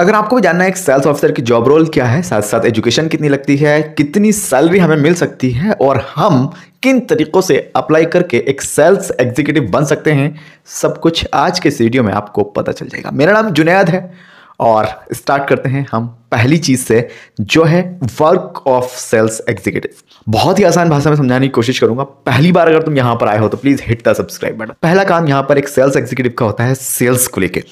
अगर आपको भी जानना है एक सेल्स ऑफिसर की जॉब रोल क्या है साथ साथ एजुकेशन कितनी लगती है कितनी सैलरी हमें मिल सकती है और हम किन तरीकों से अप्लाई करके एक सेल्स एग्जीक्यूटिव बन सकते हैं सब कुछ आज के इस वीडियो में आपको पता चल जाएगा मेरा नाम जुनैद है और स्टार्ट करते हैं हम पहली चीज से जो है वर्क ऑफ सेल्स एग्जीक्यूटिव बहुत ही आसान भाषा में समझाने की कोशिश करूंगा पहली बार अगर तुम यहां पर आए हो तो please hit the subscribe button पहला काम यहां पर एक सेल्स एग्जीक्यूटिव का होता है सेल्स को लेके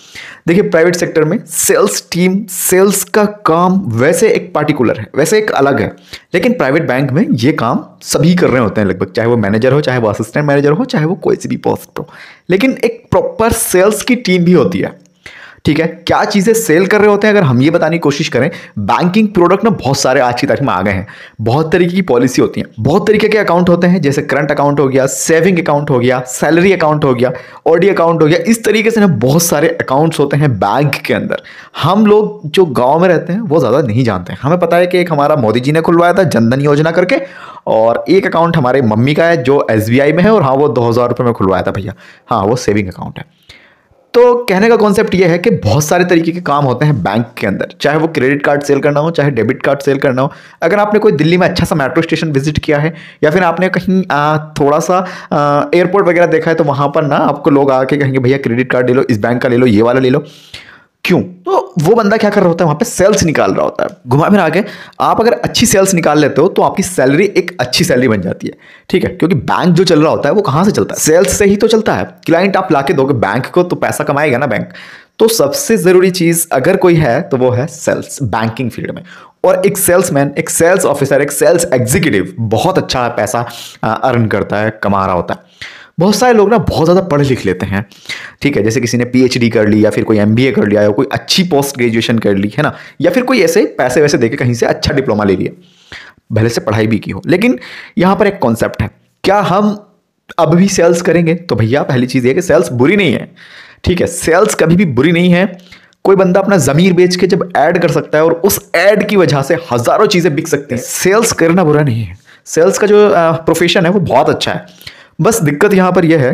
देखिए प्राइवेट सेक्टर में सेल्स टीम सेल्स का काम वैसे एक पार्टिकुलर है वैसे एक अलग है लेकिन प्राइवेट बैंक में ये काम सभी कर रहे होते हैं लगभग चाहे वो मैनेजर हो चाहे वो असिस्टेंट मैनेजर हो चाहे वो कोई सी भी पोस्ट हो लेकिन एक प्रॉपर सेल्स की टीम भी होती है ठीक है क्या चीज़ें सेल कर रहे होते हैं अगर हम ये बताने की कोशिश करें बैंकिंग प्रोडक्ट ना बहुत सारे आज की तारीख में आ गए हैं बहुत तरीके की पॉलिसी होती है बहुत तरीके के अकाउंट होते हैं जैसे करंट अकाउंट हो गया सेविंग अकाउंट हो गया सैलरी अकाउंट हो गया ऑडी अकाउंट हो गया इस तरीके से ना बहुत सारे अकाउंट्स होते हैं बैंक के अंदर हम लोग जो गाँव में रहते हैं वो ज़्यादा नहीं जानते हैं हमें पता है कि एक हमारा मोदी जी ने खुलवाया था जनधन योजना करके और एक अकाउंट हमारे मम्मी का है जो एस में है और हाँ वो दो हज़ार रुपये में खुलवाया था भैया हाँ वो सेविंग अकाउंट है तो कहने का कॉन्सेप्ट यह है कि बहुत सारे तरीके के काम होते हैं बैंक के अंदर चाहे वो क्रेडिट कार्ड सेल करना हो चाहे डेबिट कार्ड सेल करना हो अगर आपने कोई दिल्ली में अच्छा सा मेट्रो स्टेशन विजिट किया है या फिर आपने कहीं आ, थोड़ा सा एयरपोर्ट वगैरह देखा है तो वहाँ पर ना आपको लोग आके कहेंगे भैया क्रेडिट कार्ड ले लो इस बैंक का ले लो ये वाला ले लो क्यों तो वो बंदा क्या कर रहा होता है वहां पे सेल्स निकाल रहा होता है घुमा फिरा के आप अगर अच्छी सेल्स निकाल लेते हो तो आपकी सैलरी एक अच्छी सैलरी बन जाती है ठीक है क्योंकि बैंक जो चल रहा होता है वो कहाँ से चलता है सेल्स से ही तो चलता है क्लाइंट आप ला के दोगे बैंक को तो पैसा कमाएगा ना बैंक तो सबसे ज़रूरी चीज़ अगर कोई है तो वो है सेल्स बैंकिंग फील्ड में और एक सेल्समैन एक सेल्स ऑफिसर एक सेल्स एग्जीक्यूटिव बहुत अच्छा पैसा अर्न करता है कमा रहा होता है बहुत सारे लोग ना बहुत ज़्यादा पढ़ लिख लेते हैं ठीक है जैसे किसी ने पीएचडी कर ली या फिर कोई एमबीए कर लिया या कोई अच्छी पोस्ट ग्रेजुएशन कर ली है ना या फिर कोई ऐसे पैसे वैसे देके कहीं से अच्छा डिप्लोमा ले लिया भले से पढ़ाई भी की हो लेकिन यहाँ पर एक कॉन्सेप्ट है क्या हम अब भी सेल्स करेंगे तो भैया पहली चीज़ ये कि सेल्स बुरी नहीं है ठीक है सेल्स कभी भी बुरी नहीं है कोई बंदा अपना ज़मीर बेच के जब ऐड कर सकता है और उस ऐड की वजह से हज़ारों चीज़ें बिक सकती हैं सेल्स करना बुरा नहीं है सेल्स का जो प्रोफेशन है वो बहुत अच्छा है बस दिक्कत यहाँ पर यह है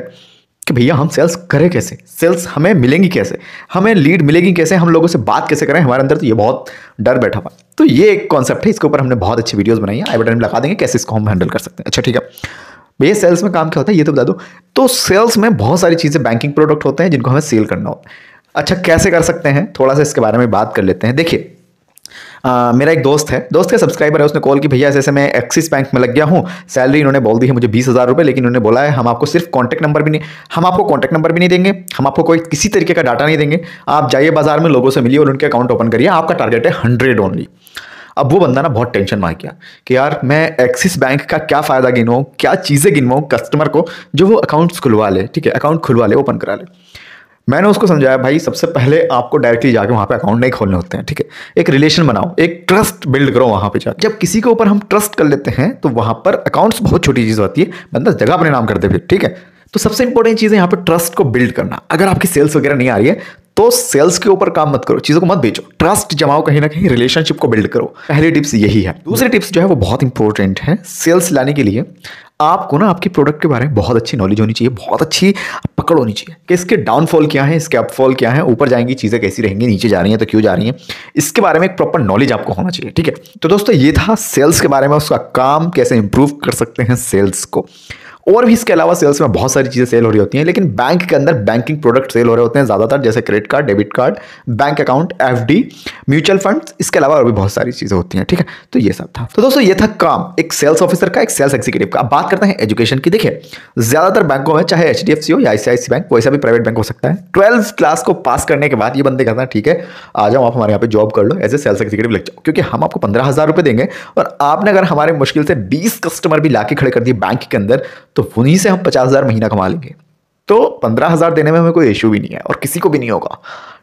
कि भैया हम सेल्स करें कैसे सेल्स हमें मिलेंगी कैसे हमें लीड मिलेगी कैसे हम लोगों से बात कैसे करें हमारे अंदर तो ये बहुत डर बैठा हुआ तो ये एक कॉन्सेप्ट है इसके ऊपर हमने बहुत अच्छी वीडियोज बनाई है आई बटन लगा देंगे कैसे इसको हम हैंडल कर सकते हैं अच्छा ठीक है भैया सेल्स में काम क्या होता है ये तो बता दो तो सेल्स में बहुत सारी चीज़ें बैंकिंग प्रोडक्ट होते हैं जिनको हमें सेल करना होता है अच्छा कैसे कर सकते हैं थोड़ा सा इसके बारे में बात कर लेते हैं देखिए आ, मेरा एक दोस्त है दोस्त का सब्सक्राइबर है उसने कॉल की भैया ऐसे ऐसे मैं एक्सिस बैंक में लग गया हूँ सैलरी इन्होंने बोल दी है मुझे बीस हज़ार रुपये लेकिन उन्होंने बोला है हम आपको सिर्फ कॉन्टैक्ट नंबर भी नहीं हम आपको कॉन्टैक्ट नंबर भी नहीं देंगे हम आपको कोई किसी तरीके का डाटा नहीं देंगे आप जाइए बाजार में लोगों से मिलिए और उनके अकाउंट ओपन करिए आपका टारगेट है हंड्रेड ओनली अब वो बंदा ना बहुत टेंशन मार गया कि यार मैं एक्सिस बैंक का क्या फ़ायदा गिनवाऊँ क्या चीज़ें गिनवाऊँ कस्टमर को जो वो अकाउंट्स खुलवा ले ठीक है अकाउंट खुलवा ले ओपन करा ले मैंने उसको समझाया भाई सबसे पहले आपको डायरेक्टली जाके वहाँ पे अकाउंट नहीं खोलने होते हैं ठीक है एक रिलेशन बनाओ एक ट्रस्ट बिल्ड करो वहाँ पे जाकर जब किसी के ऊपर हम ट्रस्ट कर लेते हैं तो वहाँ पर अकाउंट्स बहुत छोटी चीज़ होती है बंदा जगह अपने नाम करते फिर ठीक है तो सबसे इंपॉर्टेंट चीज़ है यहाँ पर ट्रस्ट को बिल्ड करना अगर आपकी सेल्स वगैरह नहीं आ रही है तो सेल्स के ऊपर काम मत करो चीज़ों को मत बेचो ट्रस्ट जमाओ कहीं ना कहीं रिलेशनशिप को बिल्ड करो पहली टिप्स यही है दूसरी टिप्स जो है वो बहुत इंपॉर्टेंट है सेल्स लाने के लिए आपको ना आपके प्रोडक्ट के बारे में बहुत अच्छी नॉलेज होनी चाहिए बहुत अच्छी पकड़ होनी चाहिए कि इसके डाउनफॉल क्या है इसके अपफॉल क्या है ऊपर जाएंगी चीज़ें कैसी रहेंगी नीचे जा रही हैं तो क्यों जा रही हैं इसके बारे में एक प्रॉपर नॉलेज आपको होना चाहिए ठीक है तो दोस्तों ये था सेल्स के बारे में उसका काम कैसे इंप्रूव कर सकते हैं सेल्स को और भी इसके अलावा सेल्स में बहुत सारी चीज़ें सेल हो रही होती हैं लेकिन बैंक के अंदर बैंकिंग प्रोडक्ट सेल हो रहे होते हैं ज़्यादातर जैसे credit card debit card bank account F mutual fund इसके अलावा और भी बहुत सारी चीज़ें होती हैं ठीक है तो ये सब था तो दोस्तों ये था काम एक सेल्स ऑफिसर का एक सेल्स एग्जीक्यूटिव का अब बात करते हैं एजुकेशन की देखिए ज़्यादातर बैंकों में चाहे एच या आई बैंक वैसा भी प्राइवेट बैंक हो सकता है ट्वेल्थ क्लास को पास करने के बाद ये बंदे कहते हैं ठीक है आ जाओ आप हमारे यहाँ पे जॉब कर लो एज ए सेल्स एग्जीक्यूटिव लग जाओ क्योंकि हम आपको पंद्रह हज़ार रुपए देंगे और आपने अगर हमारे मुश्किल से बीस कस्टमर भी ला खड़े कर दिए बैंक के अंदर तो उन्हीं से हम पचास हज़ार महीना कमा लेंगे तो पंद्रह हज़ार देने में हमें कोई इशू भी नहीं है और किसी को भी नहीं होगा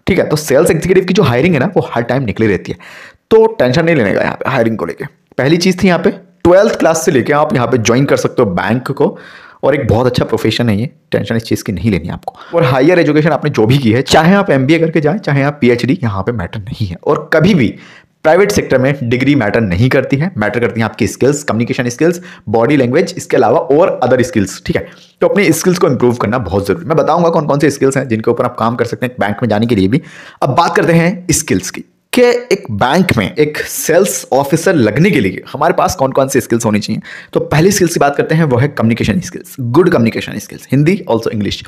ठीक है तो सेल्स एग्जीक्यूटिव की जो हायरिंग है ना वो हर टाइम निकली रहती है तो टेंशन नहीं लेने का यहाँ पे हायरिंग को लेके पहली चीज़ थी यहाँ पे ट्वेल्थ क्लास से लेके आप यहाँ पे ज्वाइन कर सकते हो बैंक को और एक बहुत अच्छा प्रोफेशन है ये टेंशन इस चीज़ की नहीं लेनी आपको और हायर एजुकेशन आपने जो भी की है चाहे आप एम करके जाएं चाहे आप पी एच यहाँ पे मैटर नहीं है और कभी भी प्राइवेट सेक्टर में डिग्री मैटर नहीं करती है मैटर करती है आपकी skills communication skills body language इसके अलावा और अदर स्किल्स ठीक है तो अपने स्किल्स को इंप्रूव करना बहुत जरूरी मैं बताऊंगा कौन कौन से स्किल्स हैं जिनके ऊपर आप काम कर सकते हैं बैंक में जाने के लिए भी अब बात करते हैं स्किल्स की के एक बैंक में एक सेल्स ऑफिसर लगने के लिए हमारे पास कौन कौन से स्किल्स होनी चाहिए तो पहली स्किल्स की बात करते हैं वो है communication skills good communication skills Hindi also English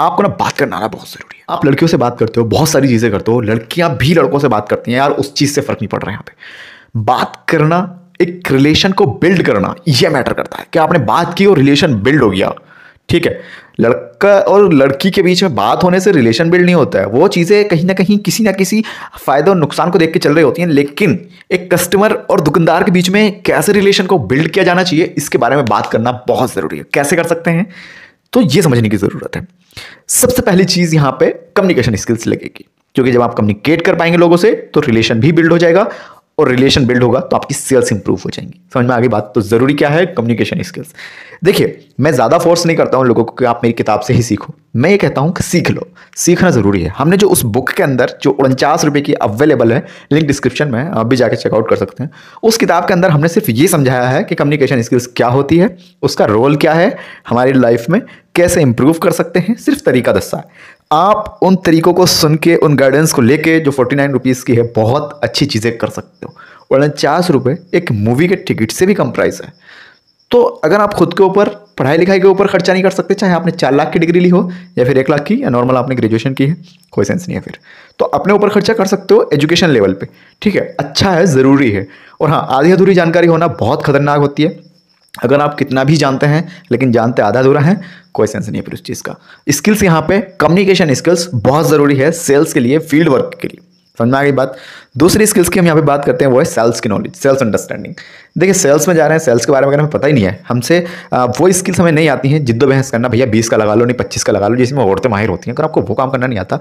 आपको ना बात करना आना बहुत जरूरी है आप लड़कियों से बात करते हो बहुत सारी चीज़ें करते हो लड़कियां भी लड़कों से बात करती हैं यार उस चीज़ से फर्क नहीं पड़ रहा है यहाँ पे बात करना एक रिलेशन को बिल्ड करना ये मैटर करता है कि आपने बात की और रिलेशन बिल्ड हो गया ठीक है लड़का और लड़की के बीच में बात होने से रिलेशन बिल्ड नहीं होता है वो चीज़ें कहीं ना कहीं किसी ना किसी फायदे और नुकसान को देख के चल रही होती हैं लेकिन एक कस्टमर और दुकानदार के बीच में कैसे रिलेशन को बिल्ड किया जाना चाहिए इसके बारे में बात करना बहुत ज़रूरी है कैसे कर सकते हैं तो ये समझने की ज़रूरत है सबसे पहली चीज़ यहां पे कम्युनिकेशन स्किल्स लगेगी क्योंकि जब आप कम्युनिकेट कर पाएंगे लोगों से तो रिलेशन भी बिल्ड हो जाएगा और रिलेशन बिल्ड होगा तो आपकी सेल्स इंप्रूव हो जाएंगी समझ में आगे बात तो ज़रूरी क्या है कम्युनिकेशन स्किल्स देखिए मैं ज़्यादा फोर्स नहीं करता हूँ लोगों को कि आप मेरी किताब से ही सीखो मैं ये कहता हूं कि सीख लो सीखना ज़रूरी है हमने जो उस बुक के अंदर जो उनचास रुपए की अवेलेबल है लिंक डिस्क्रिप्शन में आप भी जाकर चेकआउट कर सकते हैं उस किताब के अंदर हमने सिर्फ ये समझाया है कि कम्युनिकेशन स्किल्स क्या होती है उसका रोल क्या है हमारी लाइफ में कैसे इंप्रूव कर सकते हैं सिर्फ तरीका दस्ता है आप उन तरीकों को सुन के उन गाइडेंस को लेके जो फोर्टी नाइन रुपीज़ की है बहुत अच्छी चीज़ें कर सकते हो वरना चार रुपये एक मूवी के टिकट से भी कम प्राइस है तो अगर आप खुद के ऊपर पढ़ाई लिखाई के ऊपर खर्चा नहीं कर सकते चाहे आपने चार लाख की डिग्री ली हो या फिर एक लाख की या नॉर्मल आपने ग्रेजुएशन की है कोई सेंस नहीं है फिर तो अपने ऊपर खर्चा कर सकते हो एजुकेशन लेवल पे ठीक है अच्छा है ज़रूरी है और हाँ आधी अधूरी जानकारी होना बहुत खतरनाक होती है अगर आप कितना भी जानते हैं लेकिन जानते आधा अधूरा हैं कोई सेंस नहीं है फिर उस चीज़ का स्किल्स यहाँ पे कम्युनिकेशन स्किल्स बहुत ज़रूरी है सेल्स के लिए फील्ड वर्क के लिए समझ में आ गई बात दूसरी स्किल्स की हम यहाँ पे बात करते हैं वो है सेल्स की नॉलेज सेल्स अंडरस्टैंडिंग देखिए सेल्स में जा रहे हैं सेल्स के बारे में हमें पता ही नहीं है हमसे वो स्किल्स हमें नहीं आती हैं जिद्दो बहस करना भैया बीस का लगा लो नहीं पच्चीस का लगा लो जिसमें औरतें माहिर होती हैं अगर आपको वो काम करना नहीं आता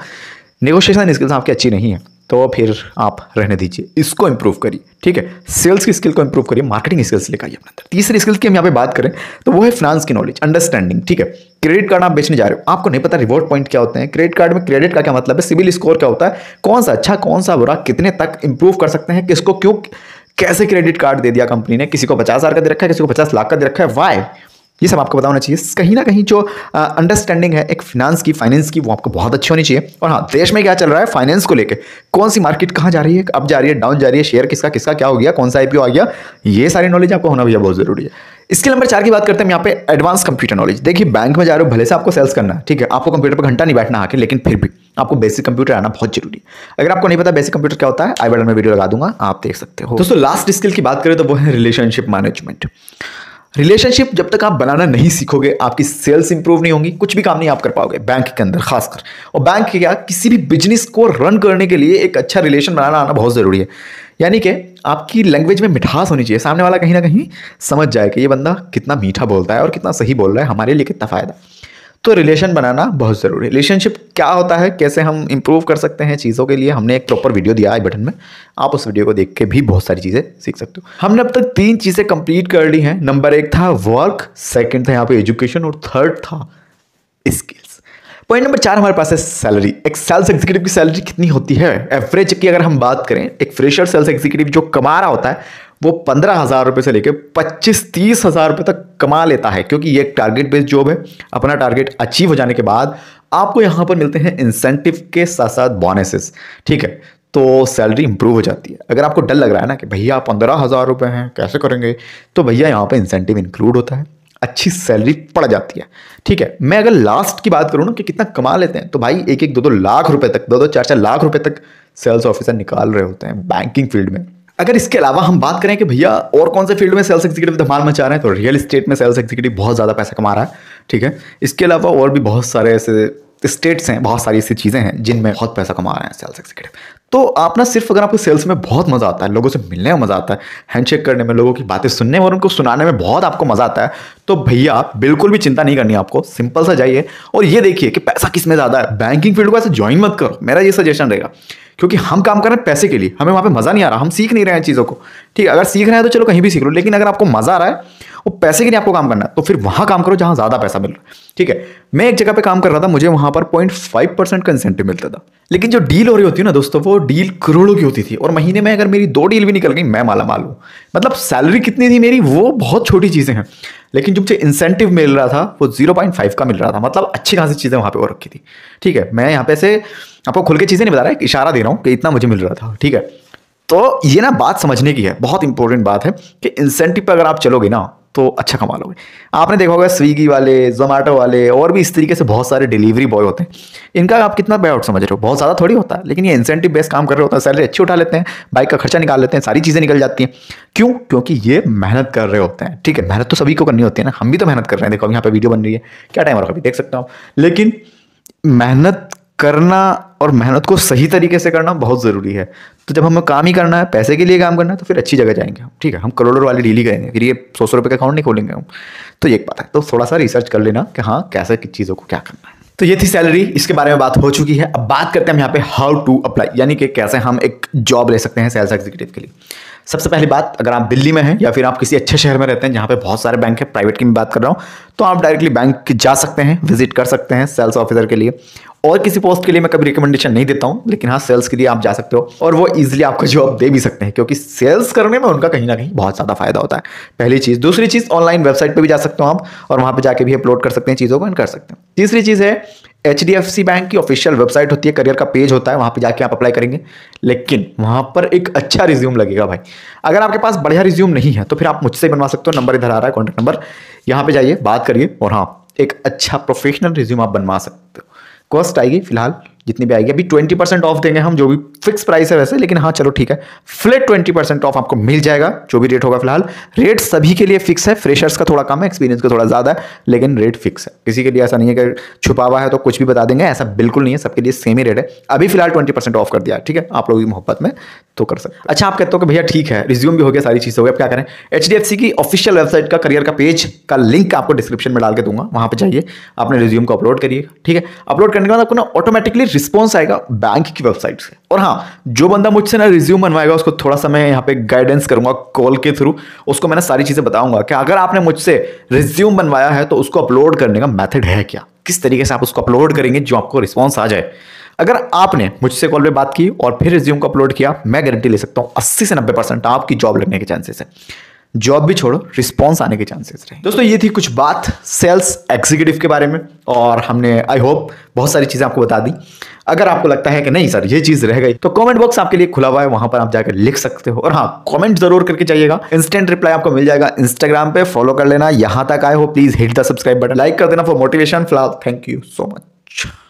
नेगोशिएशन स्किल्स आपकी अच्छी नहीं है तो फिर आप रहने दीजिए इसको इम्प्रूव करिए ठीक है सेल्स की स्किल को इंप्रूव करिए मार्केटिंग स्किल्स लेकर आइए अपने अंदर तीसरी स्किल्स की हम यहाँ पे बात करें तो वो है फाइनेंस की नॉलेज अंडरस्टैंडिंग ठीक है क्रेडिट कार्ड आप बेचने जा रहे हो आपको नहीं पता रिवॉर्ड पॉइंट क्या होते हैं क्रेडिट कार्ड में क्रेडिट का क्या मतलब है सिविल स्कोर क्या होता है कौन सा अच्छा कौन सा बुरा कितने तक इंप्रूव कर सकते हैं किसको क्यों कैसे क्रेडिट कार्ड दे दिया कंपनी ने किसी को पचास हज़ार का दे रखा है किसी को पचास लाख का दे रखा है वाई ये सब आपको बताना चाहिए कहीं ना कहीं जो अंडरस्टैंडिंग है एक फिनांस की फाइनेंस की वो आपको बहुत अच्छी होनी चाहिए और हाँ देश में क्या चल रहा है फाइनेंस को लेकर कौन सी मार्केट कहाँ जा रही है अब जा रही है डाउन जा रही है शेयर किसका किसका क्या हो गया कौन सा आईपीओ आ गया ये सारी नॉलेज आपको होना भैया बहुत जरूरी है इसके नंबर चार की बात करते हैं यहाँ पे एडवांस कंप्यूटर नॉलेज देखिए बैंक में जा रहे हो भले से आपको सेल्स करना है ठीक है आपको कंप्यूटर पर घंटा नहीं बैठना आके लेकिन फिर भी आपको बेसिक कंप्यूटर आना बहुत जरूरी है अगर आपको नहीं पता बेसिक कंप्यूटर क्या होता है आई बटन में वीडियो लगा दूंगा आप देख सकते हो दोस्तों लास्ट स्किल की बात करें तो वो है रिलेशनशिप मैनेजमेंट रिलेशनशिप जब तक आप बनाना नहीं सीखोगे आपकी सेल्स इंप्रूव नहीं होंगी कुछ भी काम नहीं आप कर पाओगे बैंक के अंदर खासकर और बैंक क्या किसी भी बिजनेस को रन करने के लिए एक अच्छा रिलेशन बनाना आना बहुत ज़रूरी है यानी कि आपकी लैंग्वेज में मिठास होनी चाहिए सामने वाला कहीं ना कहीं समझ जाए कि ये बंदा कितना मीठा बोलता है और कितना सही बोल रहा है हमारे लिए कितना फ़ायदा तो रिलेशन बनाना बहुत ज़रूरी है रिलेशनशिप क्या होता है कैसे हम इंप्रूव कर सकते हैं चीज़ों के लिए हमने एक प्रॉपर वीडियो दिया आई बटन में आप उस वीडियो को देख के भी बहुत सारी चीज़ें सीख सकते हो हमने अब तक तीन चीज़ें कंप्लीट कर ली हैं नंबर एक था वर्क सेकेंड था यहाँ पे एजुकेशन और थर्ड था स्किल्स पॉइंट नंबर चार हमारे पास है सैलरी एक सेल्स एग्जीक्यूटिव की सैलरी कितनी होती है एवरेज की अगर हम बात करें एक फ्रेशर सेल्स एग्जीक्यूटिव जो कमा रहा होता है वो पंद्रह हज़ार रुपये से लेकर पच्चीस तीस हज़ार रुपये तक कमा लेता है क्योंकि ये एक टारगेट बेस्ड जॉब है अपना टारगेट अचीव हो जाने के बाद आपको यहाँ पर मिलते हैं इंसेंटिव के साथ साथ बोनसेस ठीक है तो सैलरी इंप्रूव हो जाती है अगर आपको डर लग रहा है ना कि भैया पंद्रह हज़ार रुपये हैं कैसे करेंगे तो भैया यहाँ पर इंसेंटिव इंक्लूड होता है अच्छी सैलरी पड़ जाती है ठीक है मैं अगर लास्ट की बात करूँ ना कि कितना कमा लेते हैं तो भाई एक एक दो दो लाख रुपए तक दो दो चार चार लाख रुपए तक सेल्स ऑफिसर निकाल रहे होते हैं बैंकिंग फील्ड में अगर इसके अलावा हम बात करें कि भैया और कौन से फील्ड में सेल्स एग्जीक्यूटिव धमाल मचा रहे हैं तो रियल इस्टेट में सेल्स एग्जीक्यूटिव बहुत ज़्यादा पैसा कमा रहा है ठीक है इसके अलावा और भी बहुत सारे ऐसे स्टेट्स हैं बहुत सारी ऐसी चीज़ें हैं जिनमें बहुत पैसा कमा रहे हैं सेल्स एग्जीक्यूटिव तो आप ना सिर्फ अगर आपको सेल्स में बहुत मज़ा आता है लोगों से मिलने में मज़ा आता है हैंडशेक करने में लोगों की बातें सुनने में और उनको सुनाने में बहुत आपको मज़ा आता है तो भैया आप बिल्कुल भी चिंता नहीं करनी आपको सिंपल सा जाइए और ये देखिए कि पैसा किस में ज़्यादा है बैंकिंग फील्ड को ऐसे ज्वाइन मत करो मेरा ये सजेशन रहेगा क्योंकि हम काम कर रहे हैं पैसे के लिए हमें वहाँ पे मज़ा नहीं आ रहा हम सीख नहीं रहे हैं चीज़ों को ठीक है अगर सीख रहे हैं तो चलो कहीं भी सीख लो लेकिन अगर आपको मज़ा आ रहा है वो पैसे के लिए आपको काम करना है तो फिर वहाँ काम करो जहाँ ज़्यादा पैसा मिल रहा है ठीक है मैं एक जगह पे काम कर रहा था मुझे वहाँ पर पॉइंट फाइव परसेंट का इंसेंटिव मिलता था लेकिन जो डील हो रही होती है ना दोस्तों वो डील करोड़ों की होती थी और महीने में अगर मेरी दो डील भी निकल गई मैं माला मालू मतलब सैलरी कितनी थी मेरी वो बहुत छोटी चीज़ें हैं लेकिन जो मुझे इंसेंटिव मिल रहा था वो जीरो पॉइंट फाइव का मिल रहा था मतलब अच्छी खासी चीज़ें वहाँ पे और रखी थी ठीक है मैं यहाँ पे से आपको खुल के चीज़ें नहीं बता रहा एक इशारा दे रहा हूँ कि इतना मुझे मिल रहा था ठीक है तो ये ना बात समझने की है बहुत इंपॉर्टेंट बात है कि इंसेंटिव पर अगर आप चलोगे ना तो अच्छा कमा लोगे आपने देखा होगा स्विगी वाले जोमेटो वाले और भी इस तरीके से बहुत सारे डिलीवरी बॉय होते हैं इनका आप कितना पे समझ रहे हो बहुत ज़्यादा थोड़ी होता है लेकिन ये इंसेंटिव बेस्ट काम कर रहे होते हैं सैलरी अच्छी उठा लेते हैं बाइक का खर्चा निकाल लेते हैं सारी चीज़ें निकल जाती हैं क्यों क्योंकि ये मेहनत कर रहे होते हैं ठीक है मेहनत तो सभी को करनी होती है ना हम भी तो मेहनत कर रहे हैं देखो यहाँ पर वीडियो बन रही है क्या टाइम और कभी देख सकता हूँ लेकिन मेहनत करना और मेहनत को सही तरीके से करना बहुत ज़रूरी है तो जब हमें काम ही करना है पैसे के लिए काम करना है तो फिर अच्छी जगह जाएंगे हम ठीक है हम करोड़ों वाली डील ही करेंगे फिर ये सौ सौ रुपये का अकाउंट नहीं खोलेंगे हम तो एक बात है तो थोड़ा सा रिसर्च कर लेना कि हाँ कैसे किस चीज़ों को क्या करना है तो ये थी सैलरी इसके बारे में बात हो चुकी है अब बात करते हैं हम यहाँ पे हाउ टू अप्लाई यानी कि कैसे हम एक जॉब ले सकते हैं सेल्स एग्जीक्यूटिव के लिए सबसे पहली बात अगर आप दिल्ली में हैं या फिर आप किसी अच्छे शहर में रहते हैं जहाँ पे बहुत सारे बैंक हैं प्राइवेट की मैं बात कर रहा हूँ तो आप डायरेक्टली बैंक जा सकते हैं विजिट कर सकते हैं सेल्स ऑफिसर के लिए और किसी पोस्ट के लिए मैं कभी रिकमेंडेशन नहीं देता हूँ लेकिन हाँ सेल्स के लिए आप जा सकते हो और वो ईजिली आपको जॉब दे भी सकते हैं क्योंकि सेल्स करने में उनका कहीं ना कहीं बहुत ज़्यादा फायदा होता है पहली चीज़ दूसरी चीज़ ऑनलाइन वेबसाइट पर भी जा सकते हो आप और वहाँ पर जाकर भी अपलोड कर सकते हैं चीज़ों को एंड कर सकते हैं तीसरी चीज़ है एच बैंक की ऑफिशियल वेबसाइट होती है करियर का पेज होता है वहाँ पर जाके आप अप्लाई करेंगे लेकिन वहाँ पर एक अच्छा रिज्यूम लगेगा भाई अगर आपके पास बढ़िया रिज्यूम नहीं है तो फिर आप मुझसे बनवा सकते हो नंबर इधर आ रहा है कॉन्टैक्ट नंबर यहाँ पे जाइए बात करिए और हाँ एक अच्छा प्रोफेशनल रिज्यूम आप बनवा सकते हो कॉस्ट आएगी फिलहाल जितनी भी आएगी अभी ट्वेंटी परसेंट ऑफ देंगे हम जो भी फिक्स प्राइस है वैसे लेकिन हाँ चलो ठीक है फ्लेट ट्वेंटी परसेंट ऑफ आपको मिल जाएगा जो भी रेट होगा फिलहाल रेट सभी के लिए फिक्स है फ्रेशर्स का थोड़ा कम है एक्सपीरियंस का थोड़ा ज़्यादा है लेकिन रेट फिक्स है किसी के लिए ऐसा नहीं है कि छुपा हुआ है तो कुछ भी बता देंगे ऐसा बिल्कुल नहीं है सबके लिए सेम ही रेट है अभी फिलहाल ट्वेंटी परसेंट ऑफ कर दिया ठीक है आप लोगों की मोहब्बत में तो कर सकते अच्छा आप कहते हो कि भैया ठीक है रिज्यूम भी हो गया सारी चीज़ हो गई आप क्या करें एच की ऑफिशियल वेबसाइट का करियर का पेज का लिंक आपको डिस्क्रिप्शन में डाल के दूंगा वहां पर जाइए अपने रिज्यूम को अपलोड करिए ठीक है अपलोड करने के बाद आपको ना ऑटोमेटिकली रिस्पॉन्स आएगा बैंक की वेबसाइट से और हाँ जो बंदा मुझसे ना रिज्यूम बनवाएगा उसको थोड़ा सा मैं यहाँ पे गाइडेंस करूंगा कॉल के थ्रू उसको मैं सारी चीज़ें बताऊंगा कि अगर आपने मुझसे रिज्यूम बनवाया है तो उसको अपलोड करने का मेथड है क्या किस तरीके से आप उसको अपलोड करेंगे जो आपको रिस्पॉन्स आ जाए अगर आपने मुझसे कॉल पे बात की और फिर रिज्यूम को अपलोड किया मैं गारंटी ले सकता हूँ अस्सी से नब्बे परसेंट आपकी जॉब लगने के चांसेस है जॉब भी छोड़ो रिस्पॉन्स आने के चांसेस रहे दोस्तों ये थी कुछ बात सेल्स एग्जीक्यूटिव के बारे में और हमने आई होप बहुत सारी चीज़ें आपको बता दी अगर आपको लगता है कि नहीं सर ये चीज़ रह गई तो कमेंट बॉक्स आपके लिए खुला हुआ है वहां पर आप जाकर लिख सकते हो और हाँ कमेंट जरूर करके जाइएगा इंस्टेंट रिप्लाई आपको मिल जाएगा इंस्टाग्राम पे फॉलो कर लेना यहां तक आए हो please hit the subscribe button like कर देना फॉर मोटिवेशन फिलहाल थैंक यू सो मच